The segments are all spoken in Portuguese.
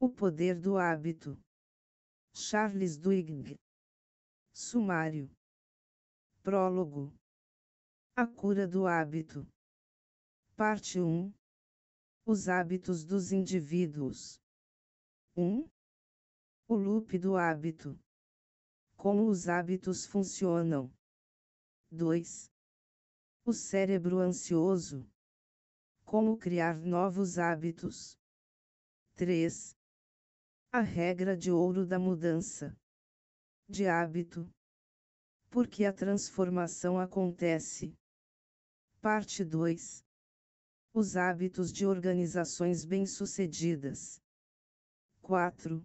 O poder do hábito. Charles Duhigg. Sumário. Prólogo. A cura do hábito. Parte 1. Os hábitos dos indivíduos. 1. O loop do hábito. Como os hábitos funcionam. 2. O cérebro ansioso. Como criar novos hábitos. 3. A regra de ouro da mudança de hábito. Porque a transformação acontece. Parte 2 Os hábitos de organizações bem-sucedidas. 4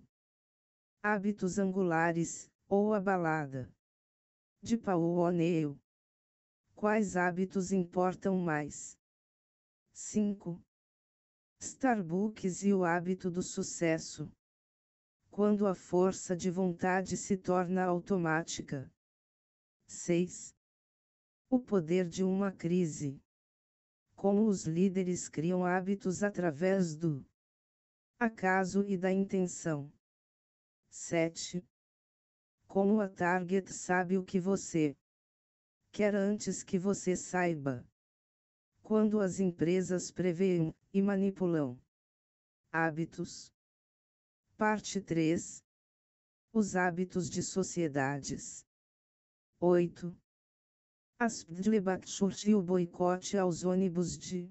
Hábitos angulares, ou a balada. De Paul O'Neill. Quais hábitos importam mais? 5 Starbucks e o hábito do sucesso quando a força de vontade se torna automática. 6. O poder de uma crise. Como os líderes criam hábitos através do acaso e da intenção. 7. Como a Target sabe o que você quer antes que você saiba. Quando as empresas preveem e manipulam hábitos, Parte 3 Os hábitos de sociedades. 8. Asbdlebat o boicote aos ônibus de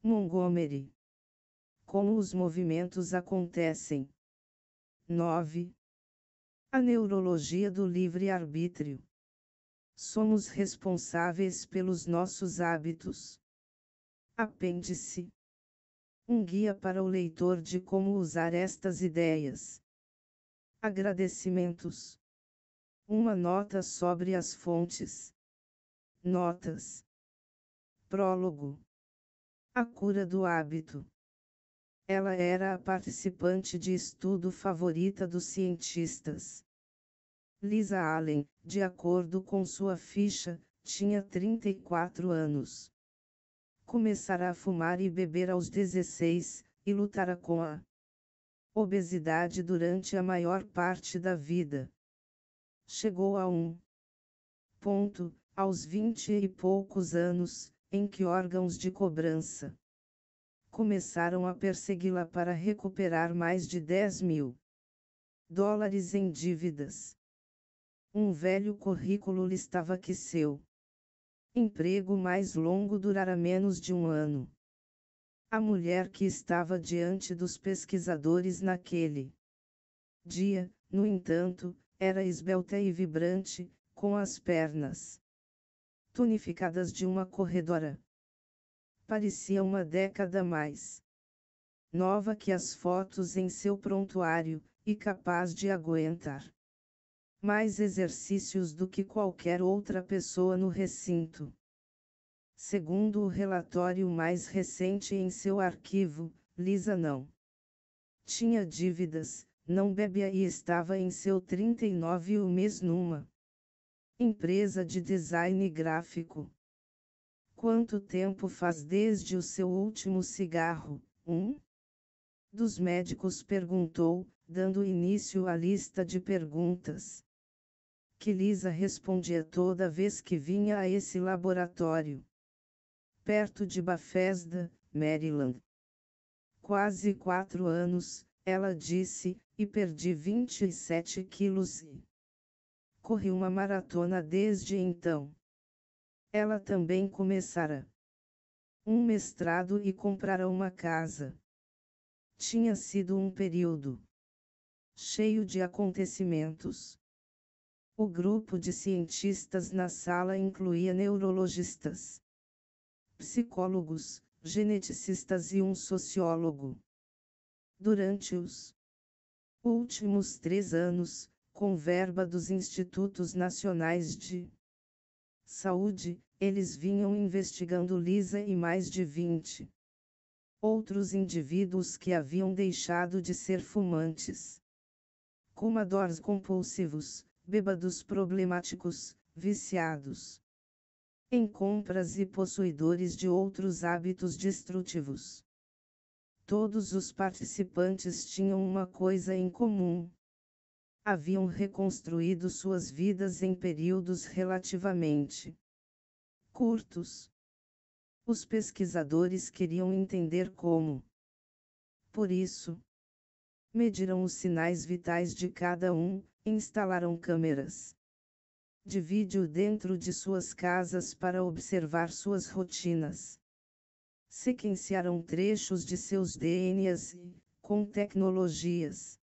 Montgomery. Como os movimentos acontecem. 9. A neurologia do livre-arbítrio. Somos responsáveis pelos nossos hábitos. Apêndice um guia para o leitor de como usar estas ideias. Agradecimentos. Uma nota sobre as fontes. Notas. Prólogo. A cura do hábito. Ela era a participante de estudo favorita dos cientistas. Lisa Allen, de acordo com sua ficha, tinha 34 anos começará a fumar e beber aos 16, e lutará com a obesidade durante a maior parte da vida. Chegou a um ponto, aos vinte e poucos anos, em que órgãos de cobrança começaram a persegui-la para recuperar mais de 10 mil dólares em dívidas. Um velho currículo listava que seu emprego mais longo durará menos de um ano. A mulher que estava diante dos pesquisadores naquele dia, no entanto, era esbelta e vibrante, com as pernas tonificadas de uma corredora. Parecia uma década mais nova que as fotos em seu prontuário, e capaz de aguentar mais exercícios do que qualquer outra pessoa no recinto. Segundo o relatório mais recente em seu arquivo, Lisa não tinha dívidas, não bebia e estava em seu 39 o mês numa empresa de design gráfico. Quanto tempo faz desde o seu último cigarro? Um dos médicos perguntou, dando início à lista de perguntas que Lisa respondia toda vez que vinha a esse laboratório. Perto de Bafesda, Maryland. Quase quatro anos, ela disse, e perdi 27 quilos e corri uma maratona desde então. Ela também começara um mestrado e comprara uma casa. Tinha sido um período cheio de acontecimentos. O grupo de cientistas na sala incluía neurologistas, psicólogos, geneticistas e um sociólogo. Durante os últimos três anos, com verba dos Institutos Nacionais de Saúde, eles vinham investigando Lisa e mais de 20 outros indivíduos que haviam deixado de ser fumantes, fumadores compulsivos, bêbados problemáticos, viciados em compras e possuidores de outros hábitos destrutivos. Todos os participantes tinham uma coisa em comum. Haviam reconstruído suas vidas em períodos relativamente curtos. Os pesquisadores queriam entender como. Por isso, mediram os sinais vitais de cada um, instalaram câmeras de vídeo dentro de suas casas para observar suas rotinas. Sequenciaram trechos de seus DNAs e, com tecnologias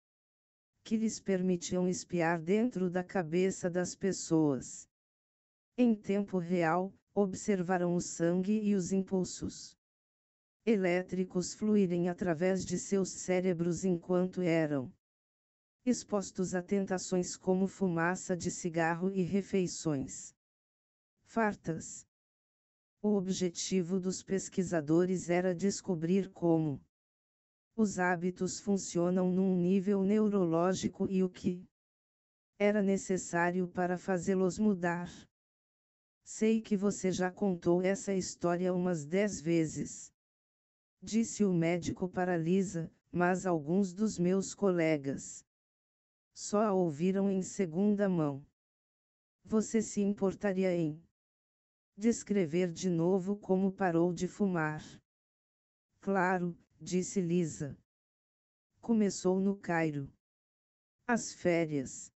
que lhes permitiam espiar dentro da cabeça das pessoas. Em tempo real, observaram o sangue e os impulsos elétricos fluírem através de seus cérebros enquanto eram expostos a tentações como fumaça de cigarro e refeições fartas. O objetivo dos pesquisadores era descobrir como os hábitos funcionam num nível neurológico e o que era necessário para fazê-los mudar. Sei que você já contou essa história umas dez vezes. Disse o médico para Lisa, mas alguns dos meus colegas só a ouviram em segunda mão. Você se importaria em descrever de novo como parou de fumar? Claro, disse Lisa. Começou no Cairo. As férias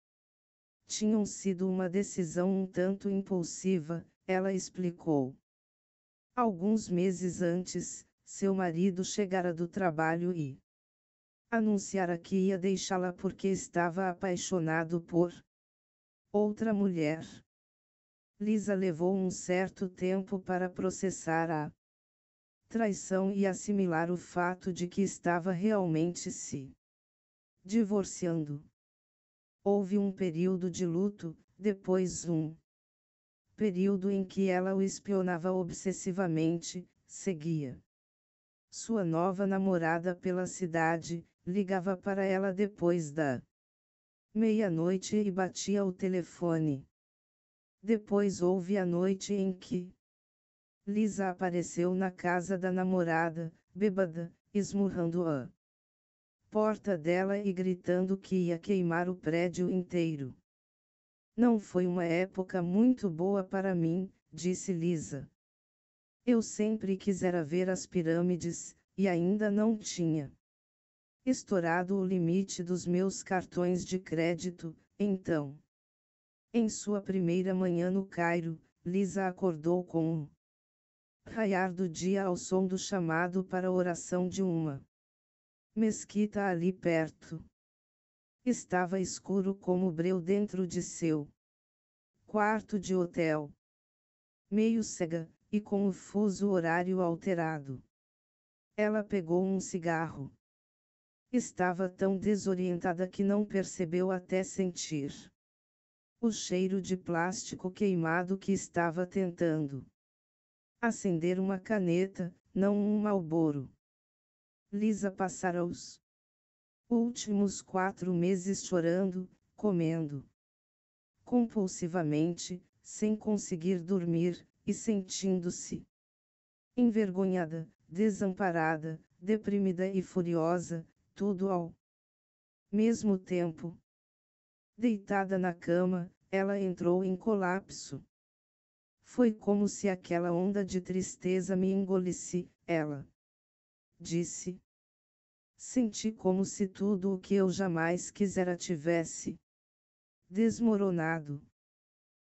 tinham sido uma decisão um tanto impulsiva, ela explicou. Alguns meses antes, seu marido chegara do trabalho e anunciara que ia deixá-la porque estava apaixonado por outra mulher. Lisa levou um certo tempo para processar a traição e assimilar o fato de que estava realmente se divorciando. Houve um período de luto, depois um período em que ela o espionava obsessivamente, seguia sua nova namorada pela cidade, ligava para ela depois da meia-noite e batia o telefone. Depois houve a noite em que Lisa apareceu na casa da namorada, bêbada, esmurrando a porta dela e gritando que ia queimar o prédio inteiro. Não foi uma época muito boa para mim, disse Lisa. Eu sempre quisera ver as pirâmides, e ainda não tinha estourado o limite dos meus cartões de crédito, então. Em sua primeira manhã no Cairo, Lisa acordou com um raiar do dia ao som do chamado para oração de uma mesquita ali perto. Estava escuro como breu dentro de seu quarto de hotel. Meio cega, e com o fuso horário alterado. Ela pegou um cigarro. Estava tão desorientada que não percebeu até sentir o cheiro de plástico queimado que estava tentando acender uma caneta, não um malboro. Lisa passara os últimos quatro meses chorando, comendo compulsivamente, sem conseguir dormir, e sentindo-se envergonhada, desamparada, deprimida e furiosa, tudo ao mesmo tempo. Deitada na cama, ela entrou em colapso. Foi como se aquela onda de tristeza me engolisse, ela disse. Senti como se tudo o que eu jamais quisera tivesse desmoronado.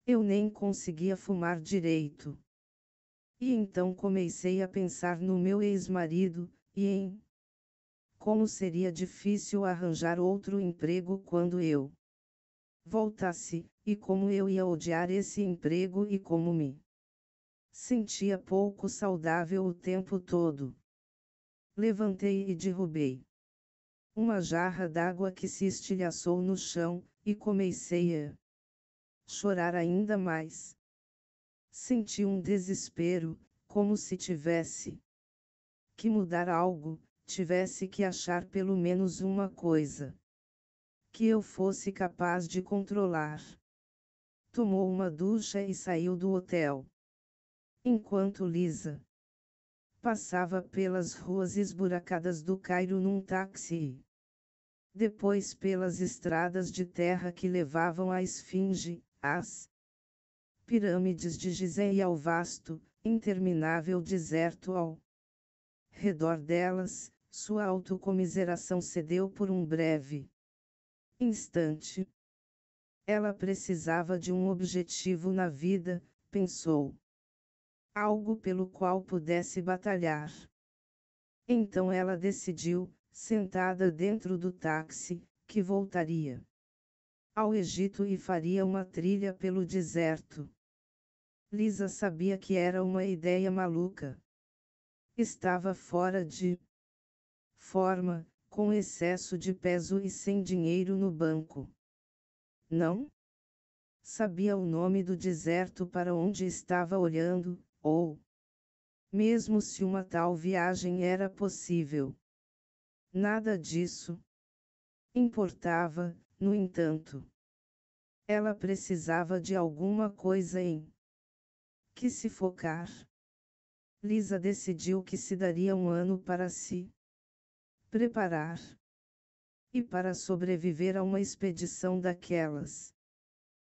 Eu nem conseguia fumar direito. E então comecei a pensar no meu ex-marido, e em como seria difícil arranjar outro emprego quando eu voltasse, e como eu ia odiar esse emprego e como me sentia pouco saudável o tempo todo. Levantei e derrubei uma jarra d'água que se estilhaçou no chão, e comecei a chorar ainda mais. Senti um desespero, como se tivesse que mudar algo, tivesse que achar pelo menos uma coisa que eu fosse capaz de controlar. Tomou uma ducha e saiu do hotel. Enquanto Lisa passava pelas ruas esburacadas do Cairo num táxi, depois pelas estradas de terra que levavam à Esfinge, às pirâmides de Gizé e ao vasto, interminável deserto ao redor delas, sua autocomiseração cedeu por um breve instante. Ela precisava de um objetivo na vida, pensou. Algo pelo qual pudesse batalhar. Então ela decidiu, sentada dentro do táxi, que voltaria ao Egito e faria uma trilha pelo deserto. Lisa sabia que era uma ideia maluca. Estava fora de forma, com excesso de peso e sem dinheiro no banco. Não? Sabia o nome do deserto para onde estava olhando, ou. Mesmo se uma tal viagem era possível. Nada disso. Importava, no entanto. Ela precisava de alguma coisa em que se focar. Lisa decidiu que se daria um ano para si, preparar. E para sobreviver a uma expedição daquelas,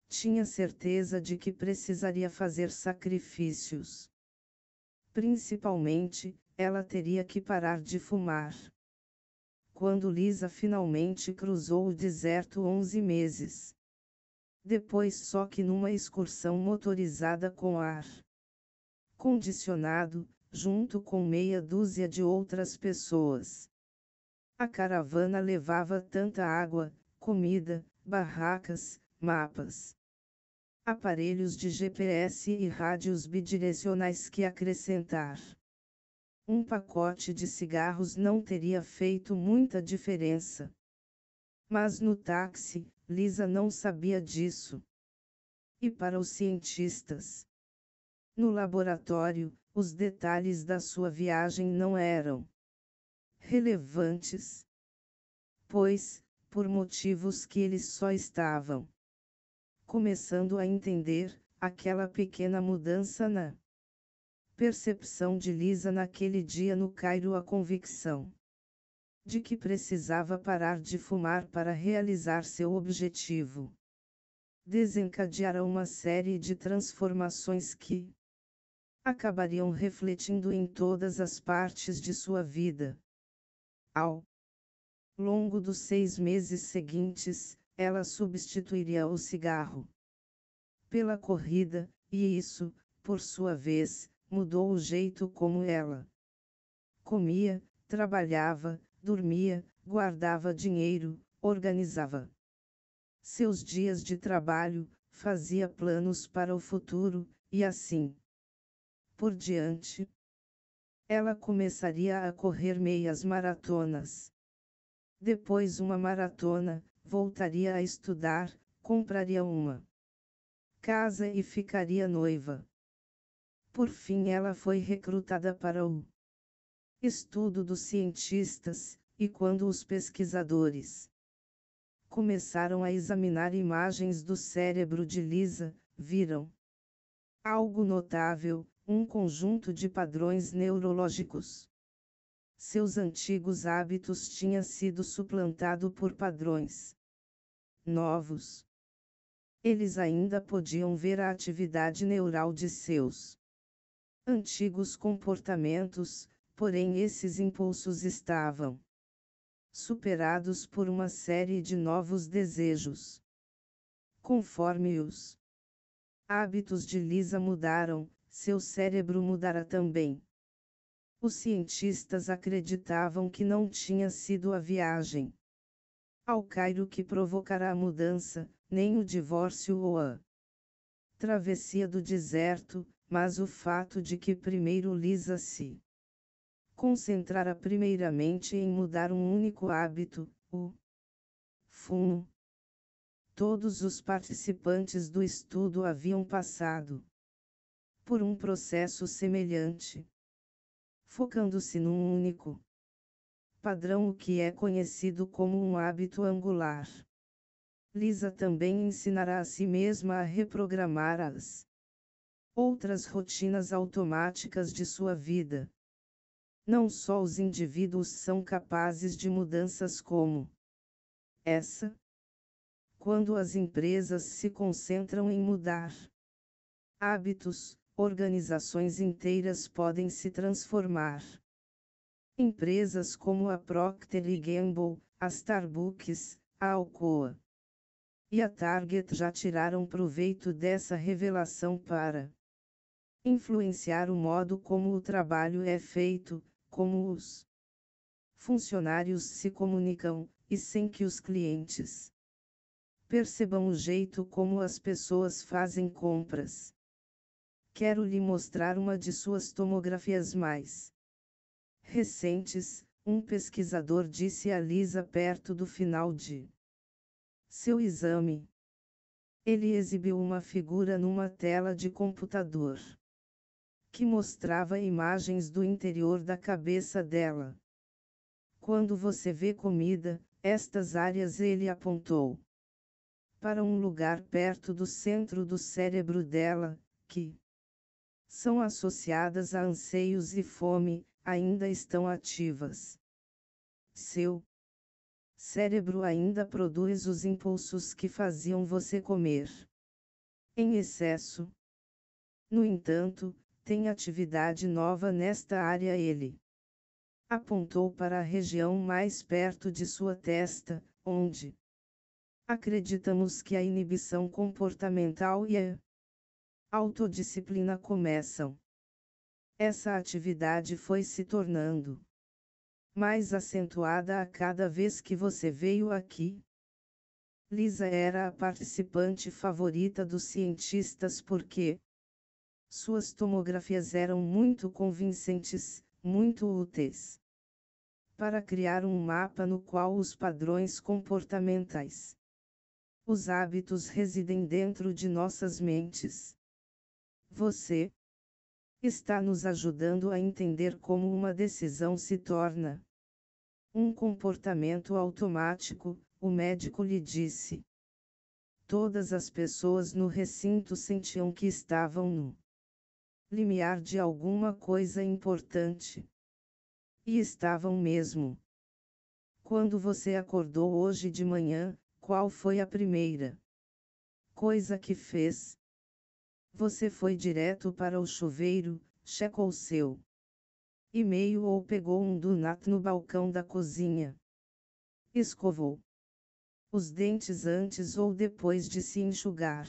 tinha certeza de que precisaria fazer sacrifícios. Principalmente, ela teria que parar de fumar. Quando Lisa finalmente cruzou o deserto 11 meses. Depois, só que numa excursão motorizada com ar condicionado, junto com meia dúzia de outras pessoas. A caravana levava tanta água, comida, barracas, mapas, aparelhos de GPS e rádios bidirecionais que acrescentar. Um pacote de cigarros não teria feito muita diferença. Mas no táxi, Lisa não sabia disso. E para os cientistas? No laboratório, os detalhes da sua viagem não eram relevantes, pois, por motivos que eles só estavam começando a entender, aquela pequena mudança na percepção de Lisa naquele dia no Cairo a convicção de que precisava parar de fumar para realizar seu objetivo. Desencadeara uma série de transformações que acabariam refletindo em todas as partes de sua vida. Ao longo dos seis meses seguintes, ela substituiria o cigarro pela corrida, e isso, por sua vez, mudou o jeito como ela comia, trabalhava, dormia, guardava dinheiro, organizava seus dias de trabalho, fazia planos para o futuro, e assim por diante. Ela começaria a correr meias maratonas. Depois uma maratona, voltaria a estudar, compraria uma casa e ficaria noiva. Por fim, ela foi recrutada para o estudo dos cientistas, e quando os pesquisadores começaram a examinar imagens do cérebro de Lisa, viram algo notável, um conjunto de padrões neurológicos. Seus antigos hábitos tinha sido suplantado por padrões novos. Eles ainda podiam ver a atividade neural de seus antigos comportamentos, porém esses impulsos estavam superados por uma série de novos desejos. Conforme os hábitos de Lisa mudaram, seu cérebro mudara também. Os cientistas acreditavam que não tinha sido a viagem ao Cairo que provocará a mudança, nem o divórcio ou a travessia do deserto, mas o fato de que primeiro Lisa se concentrara primeiramente em mudar um único hábito, o fumo. Todos os participantes do estudo haviam passado por um processo semelhante, focando-se num único padrão, o que é conhecido como um hábito angular. Lisa também ensinará a si mesma a reprogramar as outras rotinas automáticas de sua vida. Não só os indivíduos são capazes de mudanças como essa, quando as empresas se concentram em mudar hábitos, organizações inteiras podem se transformar. Empresas como a Procter Gamble, a Starbucks, a Alcoa e a Target já tiraram proveito dessa revelação para influenciar o modo como o trabalho é feito, como os funcionários se comunicam, e sem que os clientes percebam o jeito como as pessoas fazem compras quero lhe mostrar uma de suas tomografias mais recentes. Um pesquisador disse a Lisa perto do final de seu exame. Ele exibiu uma figura numa tela de computador que mostrava imagens do interior da cabeça dela. Quando você vê comida, estas áreas ele apontou para um lugar perto do centro do cérebro dela, que são associadas a anseios e fome, ainda estão ativas. Seu cérebro ainda produz os impulsos que faziam você comer. Em excesso. No entanto, tem atividade nova nesta área ele apontou para a região mais perto de sua testa, onde acreditamos que a inibição comportamental e a autodisciplina começam. Essa atividade foi se tornando mais acentuada a cada vez que você veio aqui. Lisa era a participante favorita dos cientistas porque suas tomografias eram muito convincentes, muito úteis para criar um mapa no qual os padrões comportamentais, os hábitos residem dentro de nossas mentes. Você está nos ajudando a entender como uma decisão se torna um comportamento automático, o médico lhe disse. Todas as pessoas no recinto sentiam que estavam no limiar de alguma coisa importante. E estavam mesmo. Quando você acordou hoje de manhã, qual foi a primeira coisa que fez? Você foi direto para o chuveiro, checou seu e-mail ou pegou um donut no balcão da cozinha. Escovou os dentes antes ou depois de se enxugar.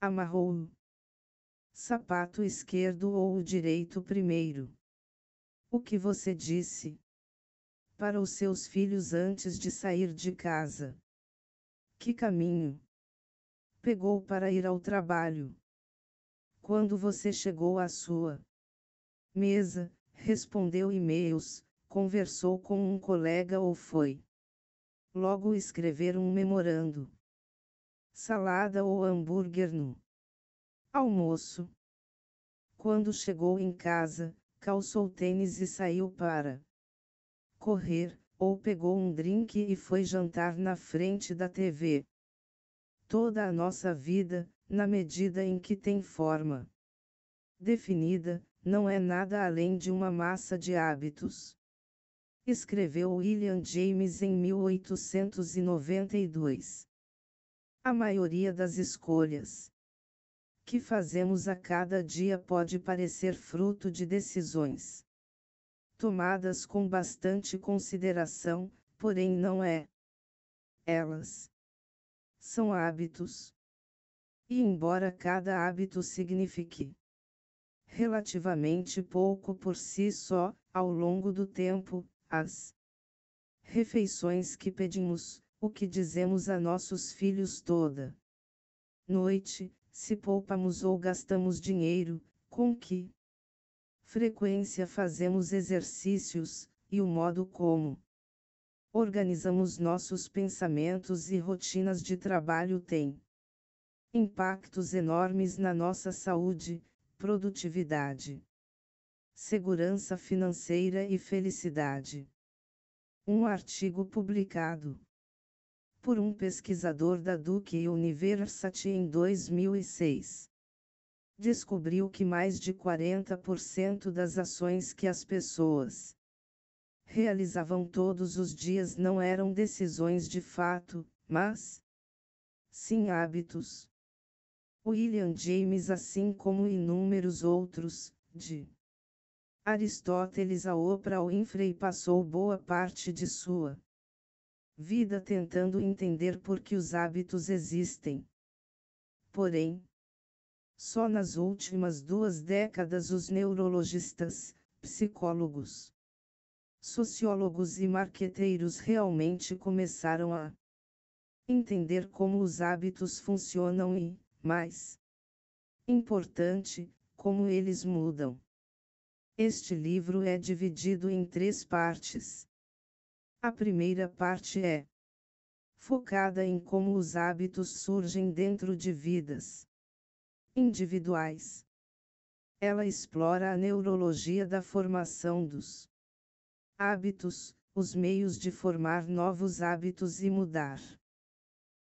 Amarrou o sapato esquerdo ou o direito primeiro. O que você disse para os seus filhos antes de sair de casa? Que caminho pegou para ir ao trabalho. Quando você chegou à sua mesa, respondeu e-mails, conversou com um colega ou foi logo escrever um memorando. Salada ou hambúrguer no almoço. Quando chegou em casa, calçou tênis e saiu para correr, ou pegou um drink e foi jantar na frente da TV toda a nossa vida, na medida em que tem forma definida, não é nada além de uma massa de hábitos. Escreveu William James em 1892. A maioria das escolhas que fazemos a cada dia pode parecer fruto de decisões tomadas com bastante consideração, porém não é. Elas são hábitos. E embora cada hábito signifique relativamente pouco por si só, ao longo do tempo, as refeições que pedimos, o que dizemos a nossos filhos toda noite, se poupamos ou gastamos dinheiro, com que frequência fazemos exercícios, e o modo como organizamos nossos pensamentos e rotinas de trabalho têm impactos enormes na nossa saúde, produtividade, segurança financeira e felicidade. Um artigo publicado por um pesquisador da Duke University em 2006 descobriu que mais de 40% das ações que as pessoas realizavam todos os dias não eram decisões de fato, mas sim hábitos. William James, assim como inúmeros outros, de Aristóteles a Oprah Winfrey, passou boa parte de sua vida tentando entender por que os hábitos existem. Porém, só nas últimas duas décadas os neurologistas, psicólogos, sociólogos e marqueteiros realmente começaram a entender como os hábitos funcionam e, mais importante, como eles mudam. Este livro é dividido em três partes. A primeira parte é focada em como os hábitos surgem dentro de vidas individuais. Ela explora a neurologia da formação dos hábitos, os meios de formar novos hábitos e mudar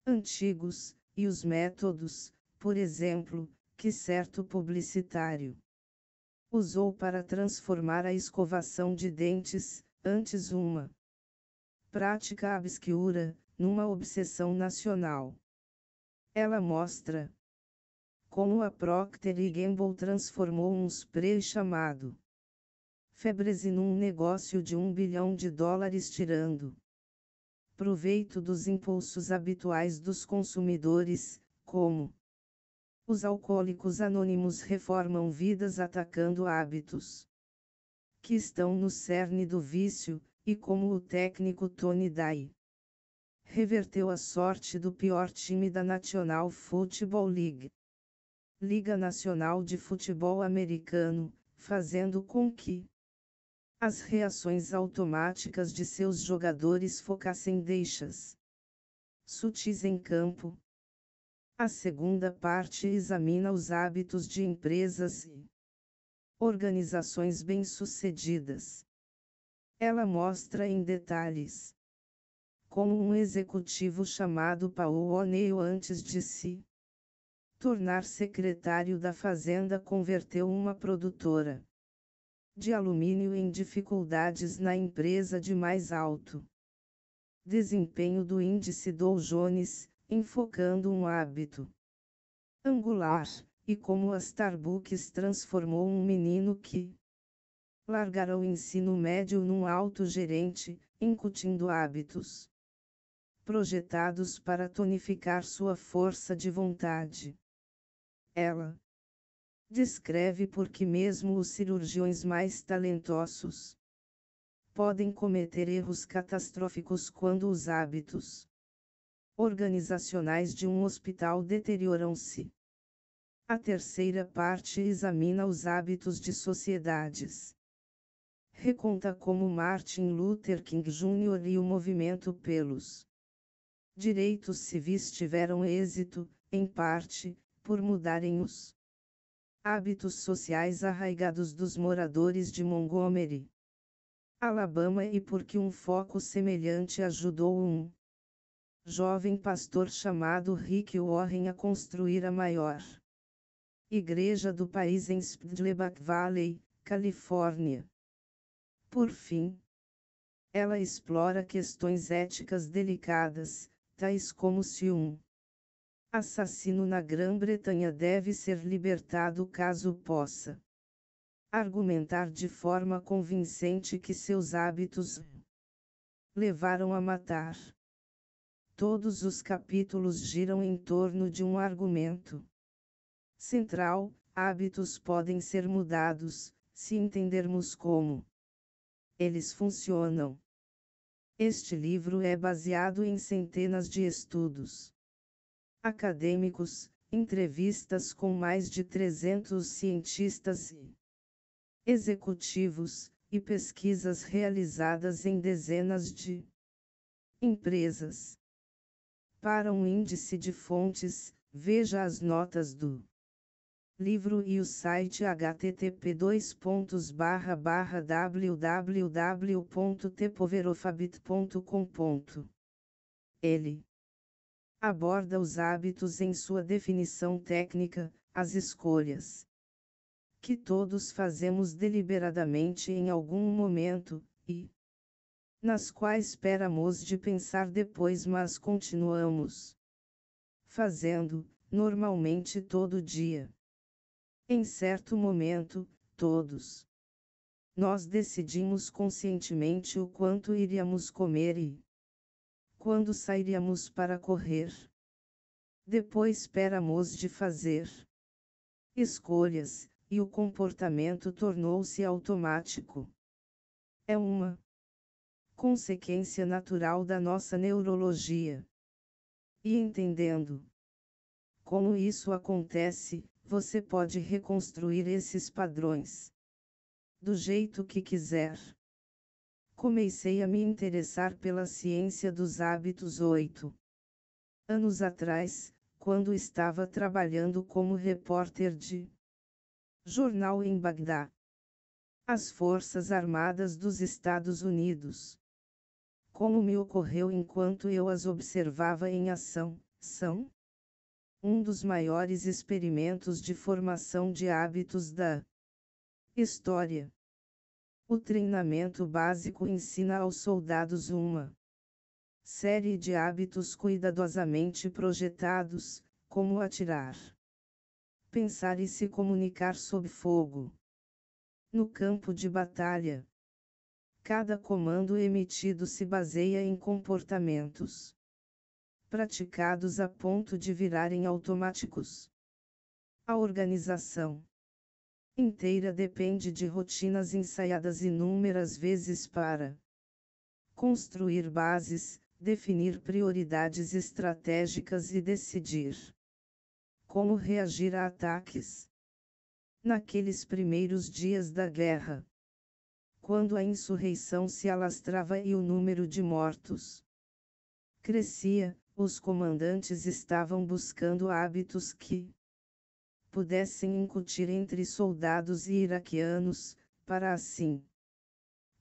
antigos, e os métodos, por exemplo, que certo publicitário usou para transformar a escovação de dentes, antes uma prática obscura, numa obsessão nacional. Ela mostra como a Procter Gamble transformou um spray chamado febres e num negócio de um bilhão de dólares tirando proveito dos impulsos habituais dos consumidores, como os alcoólicos anônimos reformam vidas atacando hábitos que estão no cerne do vício, e como o técnico Tony Dye reverteu a sorte do pior time da National Football League, Liga Nacional de Futebol Americano, fazendo com que as reações automáticas de seus jogadores focassem deixas sutis em campo. A segunda parte examina os hábitos de empresas e organizações bem-sucedidas. Ela mostra em detalhes como um executivo chamado Paul O'Neill antes de se tornar secretário da Fazenda converteu uma produtora de alumínio em dificuldades na empresa de mais alto desempenho do índice Dow Jones, enfocando um hábito angular, e como a Starbucks transformou um menino que largará o ensino médio num alto gerente, incutindo hábitos projetados para tonificar sua força de vontade. Ela descreve por que mesmo os cirurgiões mais talentosos podem cometer erros catastróficos quando os hábitos organizacionais de um hospital deterioram-se. A terceira parte examina os hábitos de sociedades. Reconta como Martin Luther King Jr. e o movimento pelos direitos civis tiveram êxito, em parte, por mudarem os hábitos sociais arraigados dos moradores de Montgomery, Alabama e porque um foco semelhante ajudou um jovem pastor chamado Rick Warren a construir a maior igreja do país em Spdleback Valley, Califórnia. Por fim, ela explora questões éticas delicadas, tais como se um assassino na Grã-Bretanha deve ser libertado caso possa argumentar de forma convincente que seus hábitos levaram a matar. Todos os capítulos giram em torno de um argumento central: hábitos podem ser mudados, se entendermos como eles funcionam. Este livro é baseado em centenas de estudos acadêmicos, entrevistas com mais de 300 cientistas e executivos, e pesquisas realizadas em dezenas de empresas. Para um índice de fontes, veja as notas do livro e o site http://www.tepoverofabit.com.l aborda os hábitos em sua definição técnica, as escolhas que todos fazemos deliberadamente em algum momento, e nas quais paramos de pensar depois, mas continuamos fazendo, normalmente todo dia. Em certo momento, todos nós decidimos conscientemente o quanto iríamos comer e quando sairíamos para correr. Depois péramos de fazer escolhas, e o comportamento tornou-se automático. É uma consequência natural da nossa neurologia. E entendendo como isso acontece, você pode reconstruir esses padrões do jeito que quiser comecei a me interessar pela ciência dos hábitos oito anos atrás, quando estava trabalhando como repórter de jornal em Bagdá. As Forças Armadas dos Estados Unidos. Como me ocorreu enquanto eu as observava em ação, são um dos maiores experimentos de formação de hábitos da história. O treinamento básico ensina aos soldados uma série de hábitos cuidadosamente projetados, como atirar, pensar e se comunicar sob fogo. No campo de batalha, cada comando emitido se baseia em comportamentos praticados a ponto de virarem automáticos. A organização inteira depende de rotinas ensaiadas inúmeras vezes para construir bases, definir prioridades estratégicas e decidir como reagir a ataques. Naqueles primeiros dias da guerra, quando a insurreição se alastrava e o número de mortos crescia, os comandantes estavam buscando hábitos que pudessem incutir entre soldados e iraquianos, para assim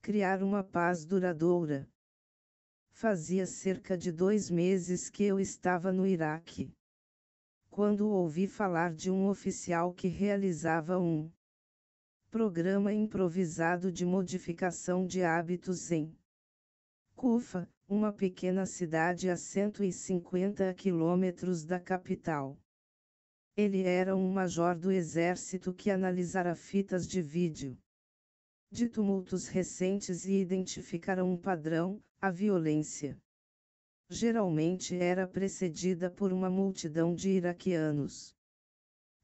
criar uma paz duradoura. Fazia cerca de dois meses que eu estava no Iraque. Quando ouvi falar de um oficial que realizava um programa improvisado de modificação de hábitos em Kufa, uma pequena cidade a 150 quilômetros da capital. Ele era um major do exército que analisara fitas de vídeo de tumultos recentes e identificara um padrão, a violência. Geralmente era precedida por uma multidão de iraquianos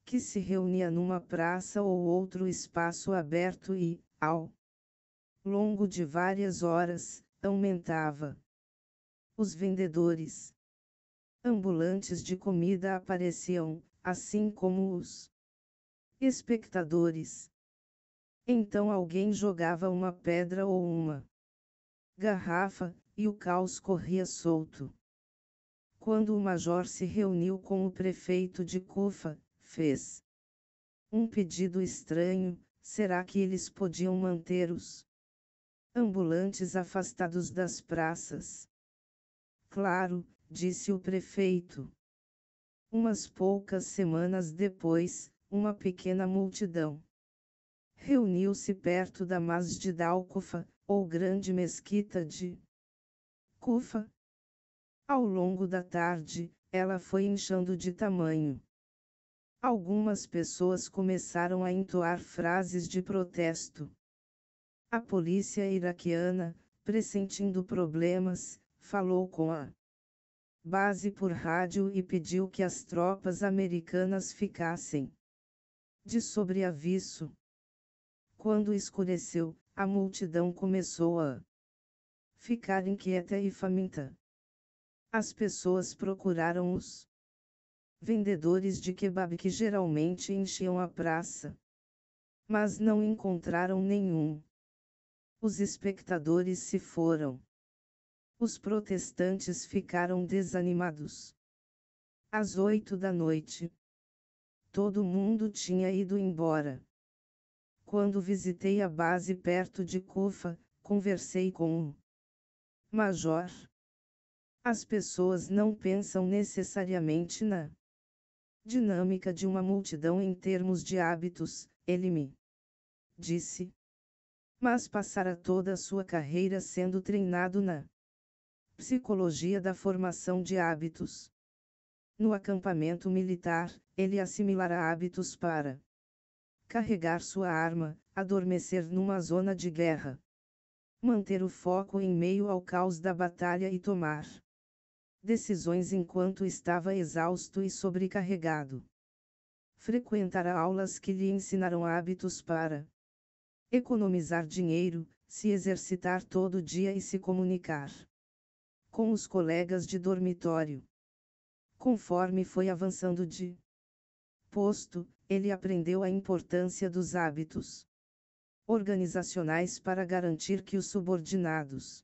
que se reunia numa praça ou outro espaço aberto e, ao longo de várias horas, aumentava. Os vendedores ambulantes de comida apareciam, assim como os espectadores. Então alguém jogava uma pedra ou uma garrafa, e o caos corria solto. Quando o major se reuniu com o prefeito de Cufa, fez um pedido estranho: será que eles podiam manter os ambulantes afastados das praças? Claro, disse o prefeito. Umas poucas semanas depois, uma pequena multidão reuniu-se perto da Masjid al-Kufa, ou Grande Mesquita de Kufa. Ao longo da tarde, ela foi inchando de tamanho. Algumas pessoas começaram a entoar frases de protesto. A polícia iraquiana, pressentindo problemas, falou com a base por rádio e pediu que as tropas americanas ficassem de sobreaviso. Quando escureceu, a multidão começou a ficar inquieta e faminta. As pessoas procuraram os vendedores de kebab que geralmente enchiam a praça, mas não encontraram nenhum. Os espectadores se foram os protestantes ficaram desanimados. Às oito da noite. Todo mundo tinha ido embora. Quando visitei a base perto de Kofa, conversei com o major. As pessoas não pensam necessariamente na dinâmica de uma multidão em termos de hábitos, ele me disse. Mas passara toda a sua carreira sendo treinado na Psicologia da formação de hábitos. No acampamento militar, ele assimilará hábitos para carregar sua arma, adormecer numa zona de guerra, manter o foco em meio ao caos da batalha e tomar decisões enquanto estava exausto e sobrecarregado. Frequentará aulas que lhe ensinarão hábitos para economizar dinheiro, se exercitar todo dia e se comunicar com os colegas de dormitório. Conforme foi avançando de posto, ele aprendeu a importância dos hábitos organizacionais para garantir que os subordinados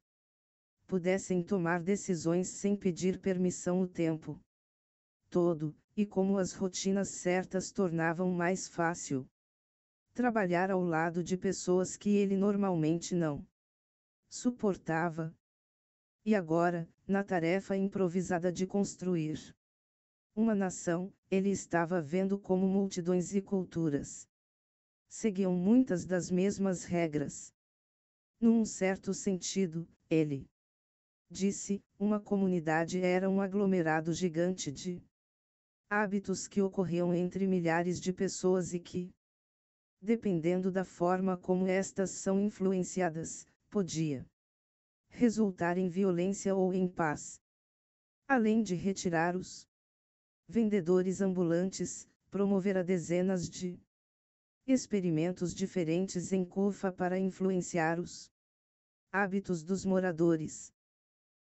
pudessem tomar decisões sem pedir permissão o tempo todo, e como as rotinas certas tornavam mais fácil trabalhar ao lado de pessoas que ele normalmente não suportava, e agora, na tarefa improvisada de construir uma nação, ele estava vendo como multidões e culturas seguiam muitas das mesmas regras. Num certo sentido, ele disse: uma comunidade era um aglomerado gigante de hábitos que ocorriam entre milhares de pessoas e que, dependendo da forma como estas são influenciadas, podia resultar em violência ou em paz. Além de retirar os vendedores ambulantes, promoverá dezenas de experimentos diferentes em Cufa para influenciar os hábitos dos moradores.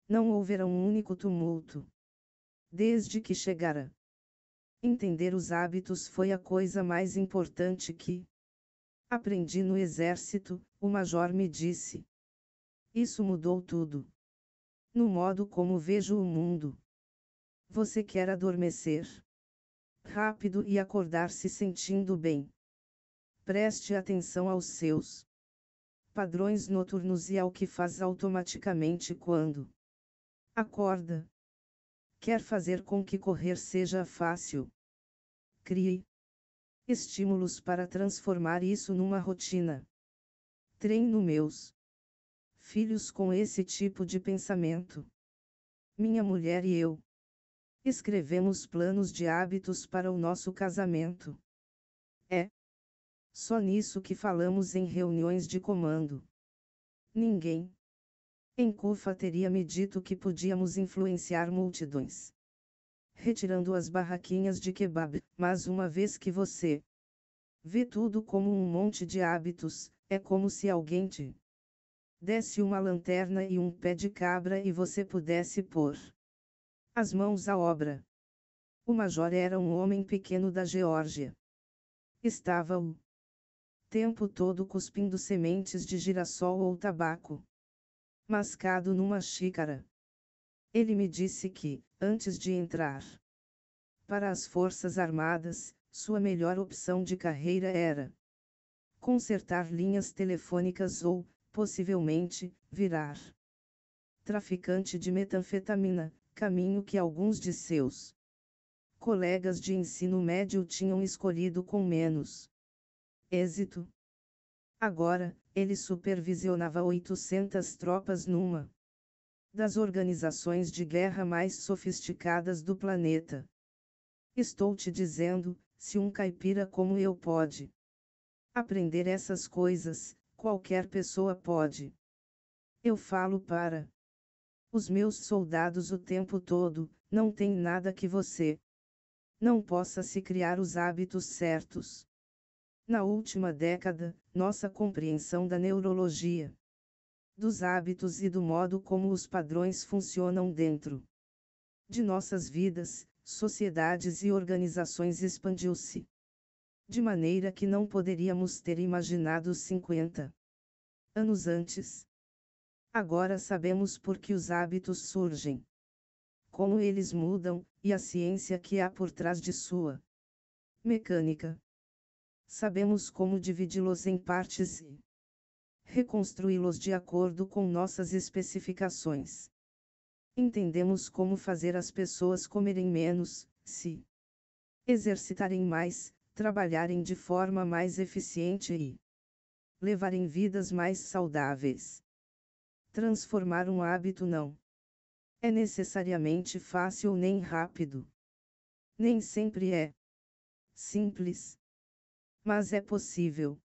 Não houverá um único tumulto. Desde que chegara. Entender os hábitos foi a coisa mais importante que aprendi no exército, o major me disse. Isso mudou tudo. No modo como vejo o mundo. Você quer adormecer rápido e acordar se sentindo bem. Preste atenção aos seus padrões noturnos e ao que faz automaticamente quando acorda. Quer fazer com que correr seja fácil. Crie estímulos para transformar isso numa rotina. Treino meus filhos com esse tipo de pensamento. Minha mulher e eu escrevemos planos de hábitos para o nosso casamento. É só nisso que falamos em reuniões de comando. Ninguém em Cufa teria me dito que podíamos influenciar multidões. Retirando as barraquinhas de kebab, mas uma vez que você vê tudo como um monte de hábitos, é como se alguém te desse uma lanterna e um pé de cabra e você pudesse pôr as mãos à obra. O major era um homem pequeno da Geórgia. Estava o tempo todo cuspindo sementes de girassol ou tabaco, mascado numa xícara. Ele me disse que, antes de entrar para as Forças Armadas, sua melhor opção de carreira era consertar linhas telefônicas ou, possivelmente, virar traficante de metanfetamina, caminho que alguns de seus colegas de ensino médio tinham escolhido com menos êxito. Agora, ele supervisionava 800 tropas numa das organizações de guerra mais sofisticadas do planeta. Estou te dizendo, se um caipira como eu pode aprender essas coisas, qualquer pessoa pode. Eu falo para os meus soldados o tempo todo, não tem nada que você não possa se criar os hábitos certos. Na última década, nossa compreensão da neurologia, dos hábitos e do modo como os padrões funcionam dentro de nossas vidas, sociedades e organizações expandiu-se de maneira que não poderíamos ter imaginado 50 anos antes. Agora sabemos por que os hábitos surgem, como eles mudam, e a ciência que há por trás de sua mecânica. Sabemos como dividi-los em partes e reconstruí-los de acordo com nossas especificações. Entendemos como fazer as pessoas comerem menos, se exercitarem mais, trabalharem de forma mais eficiente e levarem vidas mais saudáveis. Transformar um hábito não é necessariamente fácil nem rápido. Nem sempre é simples. Mas é possível.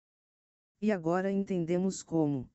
E agora entendemos como